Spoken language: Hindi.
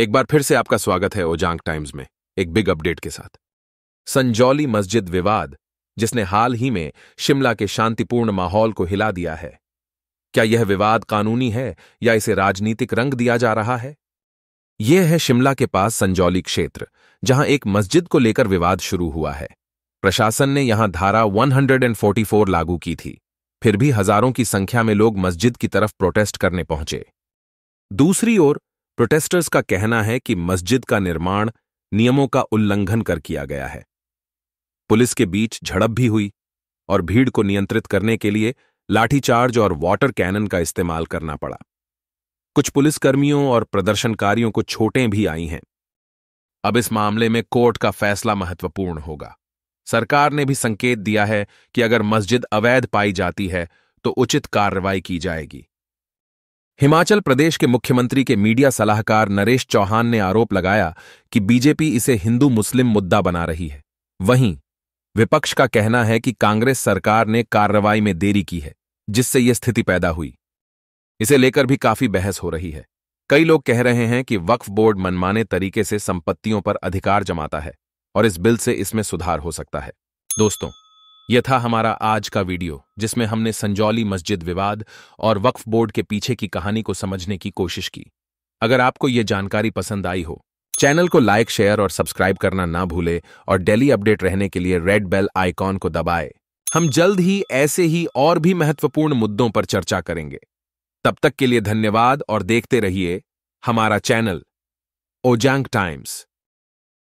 एक बार फिर से आपका स्वागत है ओजांग टाइम्स में एक बिग अपडेट के साथ संजौली मस्जिद विवाद जिसने हाल ही में शिमला के शांतिपूर्ण माहौल को हिला दिया है क्या यह विवाद कानूनी है या इसे राजनीतिक रंग दिया जा रहा है यह है शिमला के पास संजौली क्षेत्र जहां एक मस्जिद को लेकर विवाद शुरू हुआ है प्रशासन ने यहां धारा 144 लागू की थी फिर भी हजारों की संख्या में लोग मस्जिद की तरफ प्रोटेस्ट करने पहुंचे दूसरी ओर प्रोटेस्टर्स का कहना है कि मस्जिद का निर्माण नियमों का उल्लंघन कर किया गया है पुलिस के बीच झड़प भी हुई और भीड़ को नियंत्रित करने के लिए लाठीचार्ज और वाटर कैनन का इस्तेमाल करना पड़ा कुछ पुलिसकर्मियों और प्रदर्शनकारियों को छोटें भी आई हैं अब इस मामले में कोर्ट का फैसला महत्वपूर्ण होगा सरकार ने भी संकेत दिया है कि अगर मस्जिद अवैध पाई जाती है तो उचित कार्रवाई की जाएगी हिमाचल प्रदेश के मुख्यमंत्री के मीडिया सलाहकार नरेश चौहान ने आरोप लगाया कि बीजेपी इसे हिंदू मुस्लिम मुद्दा बना रही है वहीं विपक्ष का कहना है कि कांग्रेस सरकार ने कार्रवाई में देरी की है जिससे यह स्थिति पैदा हुई इसे लेकर भी काफी बहस हो रही है कई लोग कह रहे हैं कि वक्फ बोर्ड मनमाने तरीके से संपत्तियों पर अधिकार जमाता है और इस बिल से इसमें सुधार हो सकता है दोस्तों यह था हमारा आज का वीडियो जिसमें हमने संजौली मस्जिद विवाद और वक्फ बोर्ड के पीछे की कहानी को समझने की कोशिश की अगर आपको यह जानकारी पसंद आई हो चैनल को लाइक शेयर और सब्सक्राइब करना ना भूले और डेली अपडेट रहने के लिए रेड बेल आइकॉन को दबाए हम जल्द ही ऐसे ही और भी महत्वपूर्ण मुद्दों पर चर्चा करेंगे तब तक के लिए धन्यवाद और देखते रहिए हमारा चैनल ओजांग टाइम्स